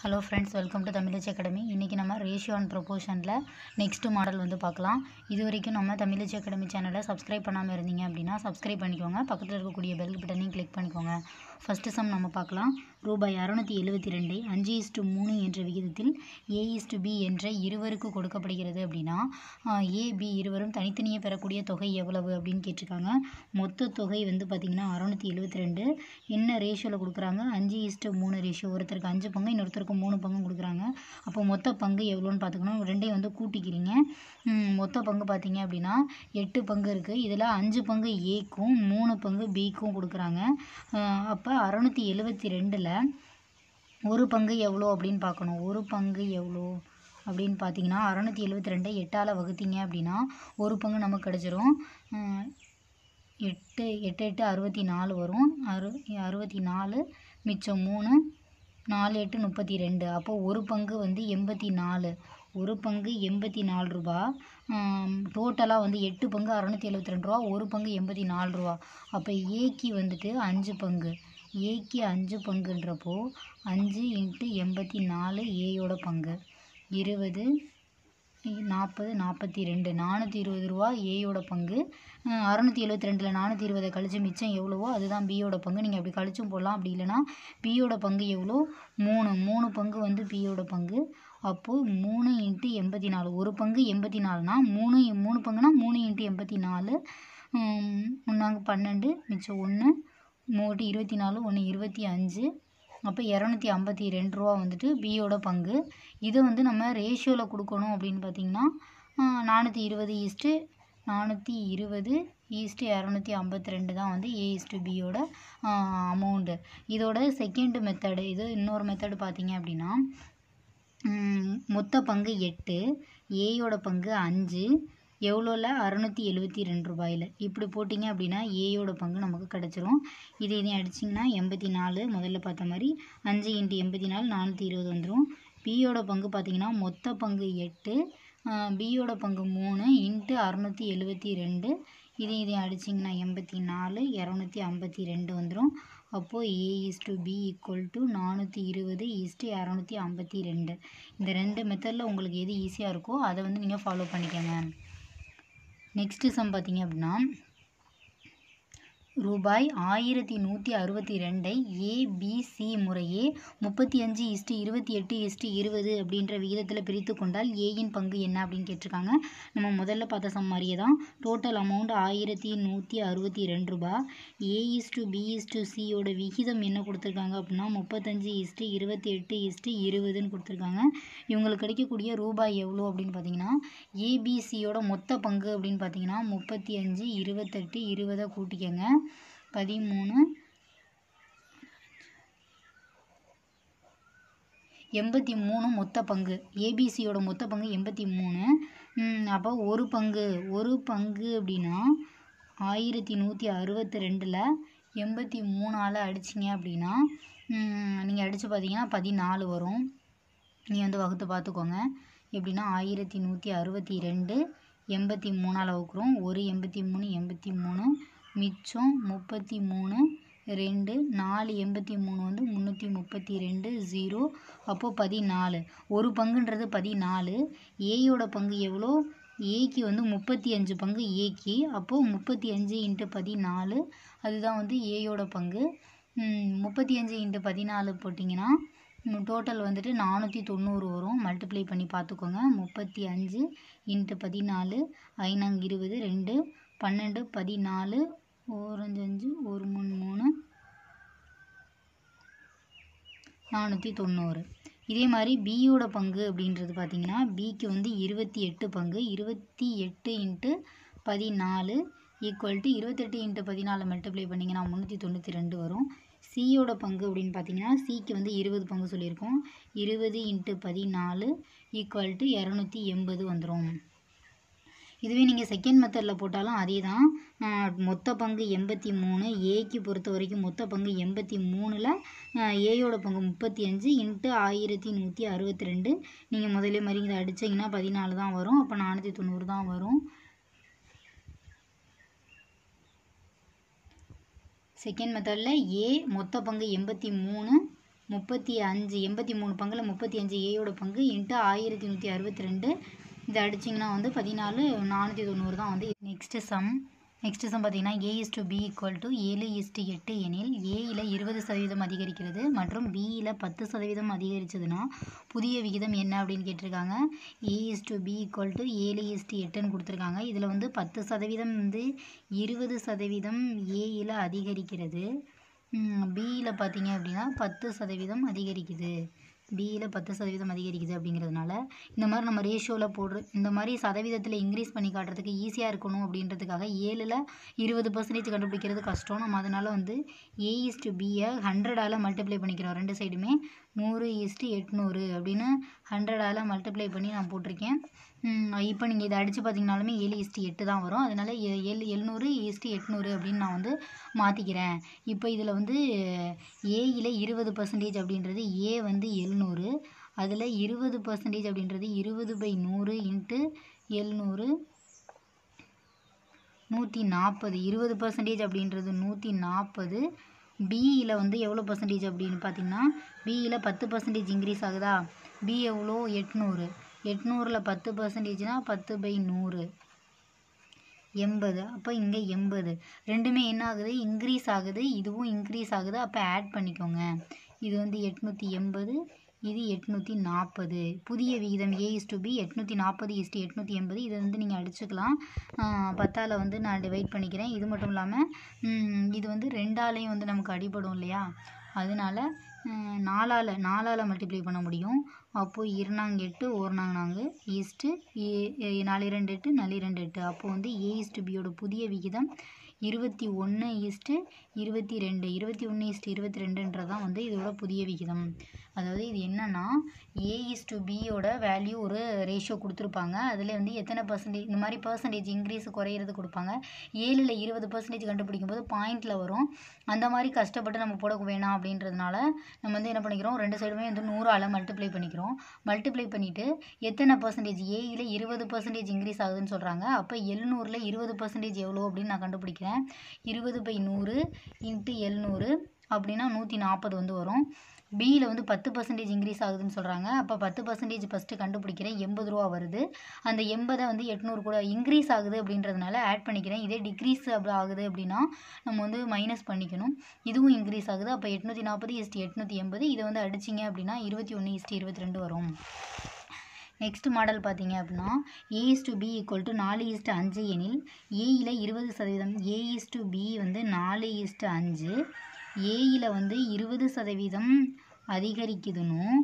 hello friends welcome to Tamizhachi academy இன்றைக்கி நம்ம ratio and ப்ரொபோஷனில் நெக்ஸ்ட்டு மாடல் வந்து பார்க்கலாம் இது வரைக்கும் நம்ம தமிழச்சி அகாடமி சேனலை சப்ஸ்கிரைப் பண்ணாமல் இருந்தீங்க அப்படின்னா சப்ஸ்கிரைப் பண்ணிக்கோங்க பக்கத்தில் இருக்கக்கூடிய பெல் பட்டனையும் கிளிக் பண்ணிக்கோங்க ஃபஸ்ட்டு சம் நம்ம பார்க்கலாம் ரூபாய் அறநூற்றி எழுபத்தி ரெண்டை அஞ்சு இஸ்டு மூணு என்ற விகிதத்தில் ஏ இஸ்டு பி என்ற இருவருக்கு கொடுக்கப்படுகிறது அப்படின்னா ஏ பி இருவரும் தனித்தனியே பெறக்கூடிய தொகை எவ்வளவு அப்படின்னு கேட்டிருக்காங்க மொத்த தொகை வந்து பார்த்திங்கன்னா அறநூற்றி எழுபத்தி ரெண்டு என்ன ரேஷியோவில் கொடுக்குறாங்க அஞ்சு இஸ்டு மூணு ரேஷியோ ஒருத்தருக்கு அஞ்சு பங்கு இன்னொருத்தருக்கு மூணு பங்கு கொடுக்குறாங்க அப்போ மொத்த பங்கு எவ்வளோன்னு பார்த்துக்கணும் ரெண்டையும் வந்து கூட்டிக்கிறீங்க மொத்த பங்கு பார்த்திங்க அப்படின்னா எட்டு பங்கு இருக்குது இதில் அஞ்சு பங்கு ஏக்கும் மூணு பங்கு பிக்கும் கொடுக்குறாங்க அப்போ அப்போ அறநூற்றி எழுவத்தி ரெண்டில் ஒரு பங்கு எவ்வளோ அப்படின்னு பார்க்கணும் ஒரு பங்கு எவ்வளோ அப்படின்னு பார்த்தீங்கன்னா அறநூற்றி எழுவத்தி ரெண்டை எட்டால் வகுத்தீங்க அப்படின்னா ஒரு பங்கு நமக்கு கிடச்சிரும் எட்டு எட்டு எட்டு அறுபத்தி நாலு வரும் அறு அறுபத்தி நாலு மிச்சம் மூணு நாலு எட்டு முப்பத்தி ரெண்டு அப்போது ஒரு பங்கு வந்து எண்பத்தி நாலு ஒரு பங்கு எண்பத்தி நாலு ரூபா டோட்டலாக வந்து எட்டு பங்கு அறநூற்றி எழுபத்தி ரெண்டு ரூபா ஒரு பங்கு எண்பத்தி நாலு ரூபா அப்போ ஏக்கி வந்துட்டு அஞ்சு பங்கு ஏக்கு அஞ்சு பங்குன்றப்போ அஞ்சு இன்ட்டு எண்பத்தி நாலு ஏயோட பங்கு இருபது நாற்பது நாற்பத்தி ரெண்டு நானூற்றி இருபது ரூபா ஏயோட பங்கு அறநூற்றி எழுபத்தி ரெண்டில் நானூற்றி இருபதை கழித்து மிச்சம் எவ்வளவோ அதுதான் பியோட பங்கு நீங்கள் அப்படி கழிச்சும் போடலாம் அப்படி இல்லைனா பியோட பங்கு எவ்வளோ மூணு மூணு பங்கு வந்து பியோட பங்கு அப்போது மூணு இன்ட்டு எண்பத்தி நாலு ஒரு பங்கு எண்பத்தி நாலுனா மூணு மூணு பங்குனா மூணு இன்ட்டு எண்பத்தி நாலு நாங்கள் பன்னெண்டு மிச்சம் ஒன்று மூணு இருபத்தி நாலு ஒன்று இருபத்தி அஞ்சு அப்போ இரநூத்தி ஐம்பத்தி ரெண்டு ரூபா வந்துட்டு பியோட பங்கு இதை வந்து நம்ம ரேஷியோவில் கொடுக்கணும் அப்படின்னு பார்த்திங்கன்னா நானூற்றி இருபது ஈஸ்ட்டு நானூற்றி இருபது ஈஸ்ட்டு இரநூத்தி ஐம்பத்தி ரெண்டு தான் வந்து ஏ ஈஸ்ட்டு பியோட அமௌண்டு இதோட செகண்ட் மெத்தடு இது இன்னொரு மெத்தடு பார்த்தீங்க அப்படின்னா மொத்த பங்கு எட்டு ஏயோட பங்கு அஞ்சு எவ்வளோல அறநூற்றி எழுபத்தி ரெண்டு ரூபாயில் இப்படி போட்டிங்க அப்படின்னா ஏயோட பங்கு நமக்கு கிடச்சிரும் இதை இதையும் அடிச்சிங்கன்னா எண்பத்தி நாலு முதல்ல பார்த்த மாதிரி அஞ்சு இன்ட்டு எண்பத்தி நாலு நானூற்றி இருபது வந்துடும் பியோட பங்கு பார்த்திங்கன்னா மொத்த பங்கு எட்டு பியோட பங்கு மூணு இன்ட்டு அறநூற்றி எழுபத்தி ரெண்டு இதையும் இதையும் அடிச்சிங்கன்னா எண்பத்தி நாலு இரநூத்தி ஐம்பத்தி ரெண்டு வந்துடும் அப்போது A is to B equal to நானூற்றி இருபது ஈஸ்ட்டு இரநூத்தி ஐம்பத்தி ரெண்டு இந்த ரெண்டு மெத்தடில் உங்களுக்கு எது ஈஸியாக இருக்கோ அதை வந்து நீங்கள் ஃபாலோ பண்ணிக்கோங்க நெக்ஸ்ட்டு சம் பார்த்திங்க அப்படின்னா ரூபாய் ஆயிரத்தி நூற்றி அறுபத்தி ரெண்டை ஏபிசி முறையே முப்பத்தி அஞ்சு இஸ்ட்டு இருபத்தி எட்டு இஸ்ட்டு இருபது அப்படின்ற விகிதத்தில் பிரித்து கொண்டால் ஏயின் பங்கு என்ன அப்படின்னு கேட்டிருக்காங்க நம்ம முதல்ல பார்த்த சம்மாரியை தான் டோட்டல் அமௌண்ட் ஆயிரத்தி நூற்றி அறுபத்தி ரெண்டு ரூபா ஏ இஸ்டு பி இஸ்டு சியோட விகிதம் என்ன கொடுத்துருக்காங்க அப்படின்னா முப்பத்தஞ்சு இஸ்ட்டு இருபத்தி எட்டு இஸ்ட்டு இருபதுன்னு கொடுத்துருக்காங்க இவங்களுக்கு கிடைக்கக்கூடிய ரூபாய் எவ்வளோ அப்படின்னு பார்த்தீங்கன்னா ஏபிசியோட மொத்த பங்கு அப்படின்னு பார்த்தீங்கன்னா முப்பத்தி அஞ்சு இருபத்தெட்டு இருபதை கூட்டிக்கங்க பதிமூணு எண்பத்தி மூணு மொத்த பங்கு ஏபிசியோட மொத்த பங்கு எண்பத்தி மூணு அப்போ ஒரு பங்கு ஒரு பங்கு அப்படின்னா ஆயிரத்தி நூற்றி அறுபத்தி ரெண்டில் எண்பத்தி மூணால் அடிச்சிங்க அப்படின்னா நீங்கள் அடித்து பார்த்தீங்கன்னா பதினாலு வரும் நீ வந்து வகுத்து பார்த்துக்கோங்க எப்படின்னா ஆயிரத்தி நூற்றி அறுபத்தி ரெண்டு எண்பத்தி மூணால் வகுக்கிறோம் ஒரு எண்பத்தி மூணு எண்பத்தி மூணு மிச்சம் முப்பத்தி மூணு ரெண்டு நாலு எண்பத்தி மூணு வந்து முந்நூற்றி முப்பத்தி ரெண்டு ஜீரோ அப்போது பதினாலு ஒரு பங்குன்றது பதினாலு ஏயோட பங்கு எவ்வளோ ஏக்கு வந்து முப்பத்தி அஞ்சு பங்கு ஏக்கு அப்போது முப்பத்தி அஞ்சு இன்ட்டு பதினாலு அதுதான் வந்து ஏயோட பங்கு முப்பத்தி அஞ்சு இன்ட்டு பதினாலு போட்டிங்கன்னா டோட்டல் வந்துட்டு நானூற்றி தொண்ணூறு வரும் மல்டிப்ளை பண்ணி பார்த்துக்கோங்க முப்பத்தி அஞ்சு இன்ட்டு பதினாலு ஐநூறு இருபது ரெண்டு பன்னெண்டு பதினாலு ஓர் அஞ்சு ஒரு மூணு மூணு நானூற்றி தொண்ணூறு இதே மாதிரி பியோட பங்கு அப்படின்றது பார்த்தீங்கன்னா பிக்கு வந்து இருபத்தி எட்டு பங்கு இருபத்தி எட்டு இன்ட்டு பதினாலு ஈக்குவல் டு இருபத்தெட்டு இன்ட்டு பதினாலு மல்டிப்ளை பண்ணிங்கன்னா முந்நூற்றி தொண்ணூற்றி ரெண்டு வரும் சியோட பங்கு அப்படின்னு பார்த்தீங்கன்னா சிக்கு வந்து இருபது பங்கு சொல்லியிருக்கோம் இருபது இன்ட்டு பதினாலு ஈக்குவல் டு இரநூத்தி எண்பது வந்துடும் இதுவே நீங்கள் செகண்ட் மெத்தடில் போட்டாலும் அதே தான் மொத்த பங்கு எண்பத்தி மூணு ஏக்கு பொறுத்த வரைக்கும் மொத்த பங்கு எண்பத்தி மூணில் ஏயோட பங்கு முப்பத்தி அஞ்சு இன்ட்டு ஆயிரத்தி நூற்றி அறுபத்தி ரெண்டு நீங்கள் முதலே மாதிரி இதை அடித்தீங்கன்னா பதினாலு தான் வரும் அப்போ நானூற்றி தொண்ணூறு தான் வரும் செகண்ட் மெத்தடில் ஏ மொத்த பங்கு எண்பத்தி மூணு முப்பத்தி அஞ்சு எண்பத்தி மூணு பங்கில் முப்பத்தி அஞ்சு ஏயோட பங்கு இன்ட்டு ஆயிரத்தி நூற்றி அறுபத்தி ரெண்டு இதை அடிச்சிங்கன்னா வந்து பதினாலு நானூற்றி தொண்ணூறு தான் வந்து நெக்ஸ்ட்டு சம் நெக்ஸ்ட்டு சம் பார்த்திங்கன்னா A to B equal to ஏழு இஸ் டு எட்டு எனில் ஏயில் இருபது சதவீதம் அதிகரிக்கிறது மற்றும் பியில் பத்து சதவீதம் அதிகரித்ததுன்னா புதிய விகிதம் என்ன அப்படின்னு கேட்டிருக்காங்க A to B equal to ஏழு இஸ் டு எட்டுன்னு கொடுத்துருக்காங்க இதில் வந்து பத்து சதவீதம் வந்து இருபது சதவீதம் ஏயில் அதிகரிக்கிறது பியில் பார்த்திங்க அப்படின்னா பத்து சதவீதம் அதிகரிக்குது பியில் பத்து சதவீதம் அதிகரிக்குது அப்படிங்கிறதுனால இந்த மாதிரி நம்ம ரேஷியோவில் போடுற இந்த மாதிரி சதவீதத்தில் இன்க்ரீஸ் பண்ணி காட்டுறதுக்கு ஈஸியாக இருக்கணும் அப்படின்றதுக்காக ஏழில் இருபது பர்சன்டேஜ் கண்டுபிடிக்கிறது கஷ்டம் நம்ம அதனால் வந்து ஏ ஈஸ்ட்டு பியை ஹண்ட்ரடால் மல்டிப்ளை பண்ணிக்கிறோம் ரெண்டு சைடுமே நூறு இஸ்டு எட்நூறு அப்படின்னு ஹண்ட்ரடால் மல்டிப்ளை பண்ணி நான் போட்டிருக்கேன் இப்போ நீங்கள் இதை அடித்து பார்த்தீங்கனாலுமே ஏழு ஈஸ்ட்டு எட்டு தான் வரும் அதனால் ஏ ஏழு எழுநூறு ஈஸ்ட்டு எட்நூறு அப்படின்னு நான் வந்து மாற்றிக்கிறேன் இப்போ இதில் வந்து ஏயில் இருபது பர்சன்டேஜ் அப்படின்றது ஏ வந்து எழுநூறு அதில் இருபது பர்சன்டேஜ் அப்படின்றது இருபது பை நூறு இன்ட்டு எழுநூறு நூற்றி நாற்பது இருபது பர்சன்டேஜ் அப்படின்றது நூற்றி நாற்பது பிஇயில் வந்து எவ்வளோ பர்சன்டேஜ் அப்படின்னு பார்த்தீங்கன்னா பியில் பத்து பர்சன்டேஜ் இன்க்ரீஸ் ஆகுதா பி எவ்வளோ எட்நூறு எட்நூறில் பத்து பர்சன்டேஜ்னால் பத்து பை நூறு எண்பது அப்போ இங்கே எண்பது ரெண்டுமே என்ன ஆகுது இன்க்ரீஸ் ஆகுது இதுவும் இன்க்ரீஸ் ஆகுது அப்போ ஆட் பண்ணிக்கோங்க இது வந்து எட்நூற்றி எண்பது இது எட்நூற்றி நாற்பது புதிய விகிதம் ஏ இஸ் டு பி எட்நூற்றி நாற்பது இஸ் டு எட்நூற்றி எண்பது இதை வந்து நீங்கள் அடிச்சுக்கலாம் பத்தால் வந்து நான் டிவைட் பண்ணிக்கிறேன் இது மட்டும் இல்லாமல் இது வந்து ரெண்டாலையும் வந்து நமக்கு அடிபடும் இல்லையா அதனால நாலால் நாலால் மல்டிப்ளை பண்ண முடியும் அப்போது இருநாங்க எட்டு நாங்க நாங்கு ஈஸ்ட்டு ஏ நாலு இரண்டு எட்டு நாலு இரண்டு எட்டு அப்போது வந்து ஏ ஈஸ்ட்டு பியோட புதிய விகிதம் இருபத்தி ஒன்று ஈஸ்ட்டு இருபத்தி ரெண்டு இருபத்தி ஒன்று ஈஸ்ட்டு இருபத்தி ரெண்டுன்றது தான் வந்து இதோட புதிய விகிதம் அதாவது இது என்னென்னா ஏ இஸ் டு பியோட வேல்யூ ஒரு ரேஷியோ கொடுத்துருப்பாங்க அதில் வந்து எத்தனை பர்சன்டேஜ் இந்த மாதிரி பர்சன்டேஜ் இன்க்ரீஸ் குறையிறது கொடுப்பாங்க ஏழில் இருபது பர்சன்டேஜ் கண்டுபிடிக்கும் போது பாயிண்டில் வரும் அந்த மாதிரி கஷ்டப்பட்டு நம்ம போட வேணாம் அப்படின்றதுனால நம்ம வந்து என்ன பண்ணிக்கிறோம் ரெண்டு சைடுமே வந்து நூறால் மல்டிப்ளை பண்ணிக்கிறோம் மல்டிப்ளை பண்ணிவிட்டு எத்தனை பர்சன்டேஜ் ஏயில் இருபது பர்சன்டேஜ் இன்க்ரீஸ் ஆகுதுன்னு சொல்கிறாங்க அப்போ எழுநூறில் இருபது பர்சன்டேஜ் எவ்வளோ அப்படின்னு நான் கண்டுபிடிக்கிறேன் இருபது பை நூறு இன்ட்டு எழுநூறு அப்படின்னா நூற்றி நாற்பது வந்து வரும் பியில் வந்து பத்து பர்சன்டேஜ் இன்க்ரீஸ் ஆகுதுன்னு சொல்கிறாங்க அப்போ பத்து பர்சன்டேஜ் ஃபஸ்ட்டு கண்டுபிடிக்கிறேன் எண்பது ரூபா வருது அந்த எண்பதை வந்து எட்நூறு கூட இன்க்ரீஸ் ஆகுது அப்படின்றதுனால ஆட் பண்ணிக்கிறேன் இதே டிக்ரீஸ் அப்படி ஆகுது அப்படின்னா நம்ம வந்து மைனஸ் பண்ணிக்கணும் இதுவும் இன்க்ரீஸ் ஆகுது அப்போ எட்நூற்றி நாற்பது எஸ்டி எட்நூற்றி எண்பது இதை வந்து அடிச்சிங்க அப்படின்னா இருபத்தி ஒன்று இஸ்டி இருபத்தி ரெண்டு வரும் நெக்ஸ்ட் மாடல் பார்த்தீங்க அப்படின்னா A is to B equal to நாலு ஈஸ்ட்டு அஞ்சு எனில் ஏயில் இருபது சதவீதம் ஏஇஸ் டு பி வந்து நாலு ஈஸ்ட்டு அஞ்சு ஏயில் வந்து இருபது சதவீதம் அதிகரிக்குதுன்னும்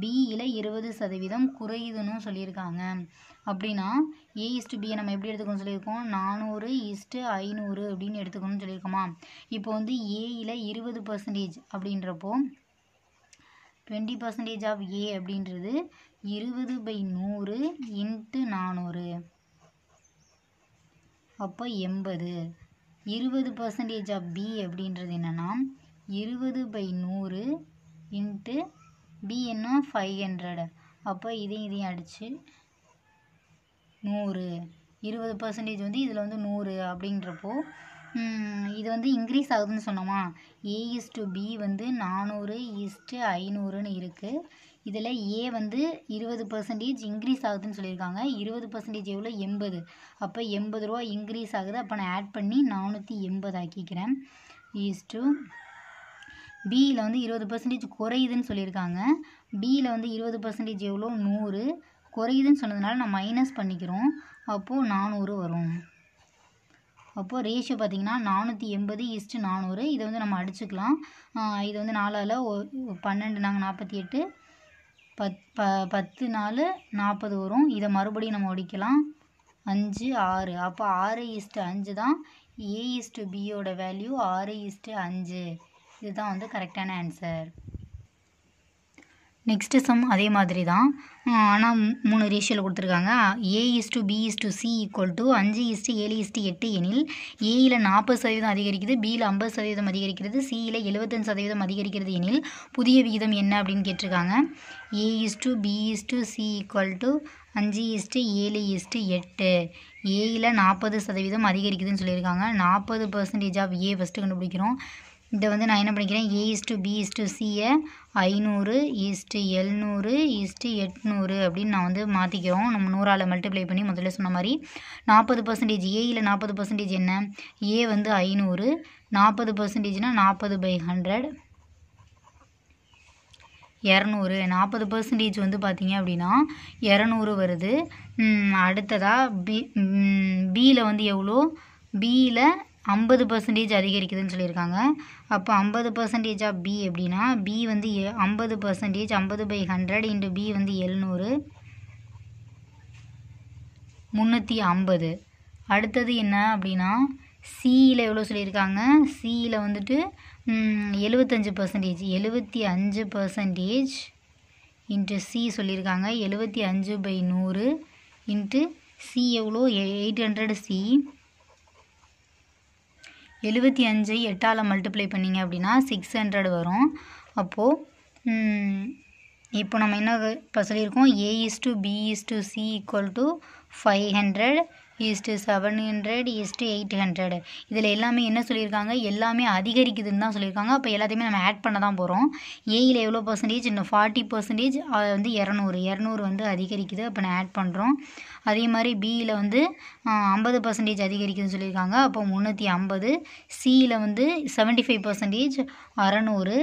பியில் இருபது சதவீதம் குறையுதுன்னு சொல்லியிருக்காங்க அப்படின்னா ஏ இஸ்டு பியை நம்ம எப்படி எடுத்துக்கணும்னு சொல்லியிருக்கோம் நானூறு இஸ்ட்டு ஐநூறு அப்படின்னு எடுத்துக்கணும்னு சொல்லியிருக்கோமா இப்போ வந்து ஏயில் இருபது பர்சன்டேஜ் அப்படின்றப்போ டுவெண்ட்டி பர்சன்டேஜ் ஆஃப் ஏ அப்படின்றது இருபது பை நூறு இன்ட்டு நானூறு அப்போ எண்பது இருபது பர்சன்டேஜ் ஆஃப் பி அப்படின்றது என்னென்னா இருபது பை நூறு இன்ட்டு பி என்ன ஃபைவ் ஹண்ட்ரடு அப்போ இதையும் இதையும் அடித்து நூறு இருபது பர்சன்டேஜ் வந்து இதில் வந்து நூறு அப்படின்றப்போ இது வந்து இன்க்ரீஸ் ஆகுதுன்னு சொன்னோமா ஏ இஸ் டு பி வந்து நானூறு ஈஸ்ட்டு ஐநூறுன்னு இருக்குது இதில் ஏ வந்து இருபது பர்சன்டேஜ் இன்க்ரீஸ் ஆகுதுன்னு சொல்லியிருக்காங்க இருபது பர்சன்டேஜ் எவ்வளோ எண்பது அப்போ எண்பது ரூபா இன்க்ரீஸ் ஆகுது அப்போ நான் ஆட் பண்ணி நானூற்றி எண்பது ஆக்கிக்கிறேன் ஈஸ் டு பியில் வந்து இருபது பர்சன்டேஜ் குறையுதுன்னு சொல்லியிருக்காங்க பியில் வந்து இருபது பர்சன்டேஜ் எவ்வளோ நூறு குறையுதுன்னு சொன்னதுனால நான் மைனஸ் பண்ணிக்கிறோம் அப்போது நானூறு வரும் அப்போது ரேஷியோ பார்த்திங்கன்னா நானூற்றி எண்பது இஸ்ட்டு நானூறு இதை வந்து நம்ம அடிச்சுக்கலாம் இது வந்து நாலால் பன்னெண்டு நாங்கள் நாற்பத்தி எட்டு பத் ப பத்து நாலு நாற்பது வரும் இதை மறுபடியும் நம்ம ஒடிக்கலாம் அஞ்சு ஆறு அப்போ ஆறு இஸ்ட்டு அஞ்சு தான் ஏ இஸ்ட்டு பியோட வேல்யூ ஆறு இஸ்ட்டு அஞ்சு இதுதான் வந்து கரெக்டான ஆன்சர் நெக்ஸ்ட்டு சம் அதே மாதிரி தான் ஆனால் மூணு ரேஷியோவில் கொடுத்துருக்காங்க A to B to C equal to அஞ்சு இஸ்டு ஏழு இஸ்டு எட்டு எனில் ஏயில் நாற்பது சதவீதம் அதிகரிக்குது பியில் ஐம்பது சதவீதம் அதிகரிக்கிறது சியில் எழுபத்தஞ்சு சதவீதம் அதிகரிக்கிறது எனில் புதிய விகிதம் என்ன அப்படின்னு கேட்டிருக்காங்க A to B to C equal to அஞ்சு இஸ்டு ஏழு இஸ்டு எட்டு ஏயில் நாற்பது சதவீதம் அதிகரிக்குதுன்னு சொல்லியிருக்காங்க நாற்பது பர்சன்டேஜ் ஆஃப் ஏ ஃபஸ்ட்டு கண்டுபிடிக்கிறோம் இதை வந்து நான் என்ன பண்ணிக்கிறேன் ஏ இஸ்டு பி இஸ்டு சியை ஐநூறு ஈஸ்ட்டு e எழுநூறு ஈஸ்ட்டு e எட்நூறு அப்படின்னு நான் வந்து மாற்றிக்கிறோம் நம்ம நூறால் மல்டிப்ளை பண்ணி முதல்ல சொன்ன மாதிரி நாற்பது பர்சன்டேஜ் ஏயில் நாற்பது பர்சன்டேஜ் என்ன ஏ வந்து ஐநூறு நாற்பது பர்சன்டேஜ்னால் நாற்பது பை ஹண்ட்ரட் இரநூறு நாற்பது பர்சன்டேஜ் வந்து பார்த்திங்க அப்படின்னா இரநூறு வருது அடுத்ததாக பி பியில் வந்து எவ்வளோ பியில் ஐம்பது பர்சன்டேஜ் அதிகரிக்குதுன்னு சொல்லியிருக்காங்க அப்போ ஐம்பது பர்சன்டேஜ் ஆஃப் பி எப்படின்னா பி வந்து ஐம்பது பர்சன்டேஜ் ஐம்பது பை ஹண்ட்ரட் இன்ட்டு பி வந்து எழுநூறு முந்நூற்றி ஐம்பது அடுத்தது என்ன அப்படின்னா சியில் எவ்வளோ சொல்லியிருக்காங்க சியில் வந்துட்டு எழுபத்தஞ்சு பர்சன்டேஜ் எழுபத்தி அஞ்சு பர்சன்டேஜ் இன்ட்டு சி சொல்லியிருக்காங்க எழுபத்தி அஞ்சு பை நூறு இன்ட்டு சி எவ்வளோ எயிட் ஹண்ட்ரட் சி எழுபத்தி அஞ்சு எட்டால் மல்டிப்ளை பண்ணிங்க அப்படின்னா சிக்ஸ் ஹண்ட்ரட் வரும் அப்போது இப்போ நம்ம என்ன இப்போ சொல்லியிருக்கோம் A is to B is to C equal to five hundred is to seven hundred is to eight hundred இதில் எல்லாமே என்ன சொல்லியிருக்காங்க எல்லாமே அதிகரிக்குதுன்னு தான் சொல்லியிருக்காங்க அப்போ எல்லாத்தையுமே நம்ம ஆட் பண்ண தான் போகிறோம் ஏயில் எவ்வளோ பர்சன்டேஜ் இன்னும் ஃபார்ட்டி பர்சன்டேஜ் அது வந்து இரநூறு இரநூறு வந்து அதிகரிக்குது அப்போ நான் ஆட் பண்ணுறோம் அதே மாதிரி பியில் வந்து ஐம்பது பர்சன்டேஜ் அதிகரிக்குதுன்னு சொல்லியிருக்காங்க அப்போ முந்நூற்றி ஐம்பது சியில் வந்து செவன்ட்டி ஃபைவ் பர்சன்டேஜ் அறநூறு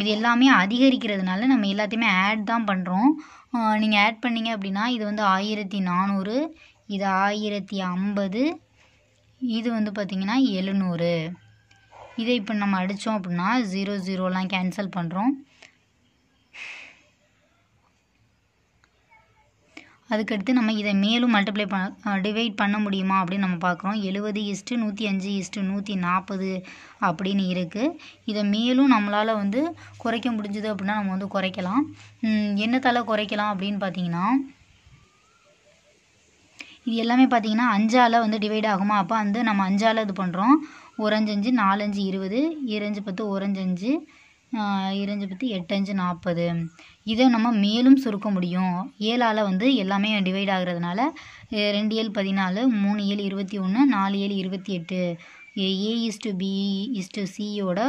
இது எல்லாமே அதிகரிக்கிறதுனால நம்ம எல்லாத்தையுமே ஆட் தான் பண்ணுறோம் நீங்கள் ஆட் பண்ணிங்க அப்படின்னா இது வந்து ஆயிரத்தி நானூறு இது ஆயிரத்தி ஐம்பது இது வந்து பார்த்திங்கன்னா எழுநூறு இதை இப்போ நம்ம அடித்தோம் அப்படின்னா ஜீரோ ஜீரோலாம் கேன்சல் பண்ணுறோம் அதுக்கடுத்து நம்ம இதை மேலும் மல்டிப்ளை பண்ண டிவைட் பண்ண முடியுமா அப்படின்னு நம்ம பார்க்குறோம் எழுபது இஸ்ட்டு நூற்றி அஞ்சு இஸ்ட்டு நூற்றி நாற்பது அப்படின்னு இருக்குது இதை மேலும் நம்மளால் வந்து குறைக்க முடிஞ்சது அப்படின்னா நம்ம வந்து குறைக்கலாம் என்னத்தால் குறைக்கலாம் அப்படின்னு பார்த்தீங்கன்னா இது எல்லாமே பார்த்திங்கன்னா அஞ்சால் வந்து டிவைட் ஆகுமா அப்போ வந்து நம்ம அஞ்சால் இது பண்ணுறோம் ஒரு அஞ்சு அஞ்சு நாலஞ்சு இருபது இரஞ்சு பத்து ஒரஞ்சு அஞ்சு இரஞ்சு பத்து எட்டஞ்சு நாற்பது இதை நம்ம மேலும் சுருக்க முடியும் ஏழால் வந்து எல்லாமே டிவைட் ஆகிறதுனால ரெண்டு ஏழு பதினாலு மூணு ஏழு இருபத்தி ஒன்று நாலு ஏழு இருபத்தி எட்டு ஏ இஸ்டு பி இஸ்டு சியோட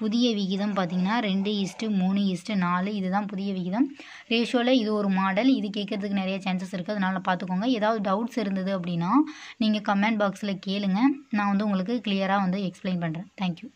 புதிய விகிதம் பார்த்திங்கன்னா ரெண்டு இஸ்டு மூணு இஸ்டு நாலு இதுதான் புதிய விகிதம் ரேஷியோவில் இது ஒரு மாடல் இது கேட்குறதுக்கு நிறைய சான்சஸ் இருக்குது அதனால் பார்த்துக்கோங்க ஏதாவது டவுட்ஸ் இருந்தது அப்படின்னா நீங்கள் கமெண்ட் பாக்ஸில் கேளுங்கள் நான் வந்து உங்களுக்கு கிளியராக வந்து எக்ஸ்பிளைன் பண்ணுறேன் தேங்க்யூ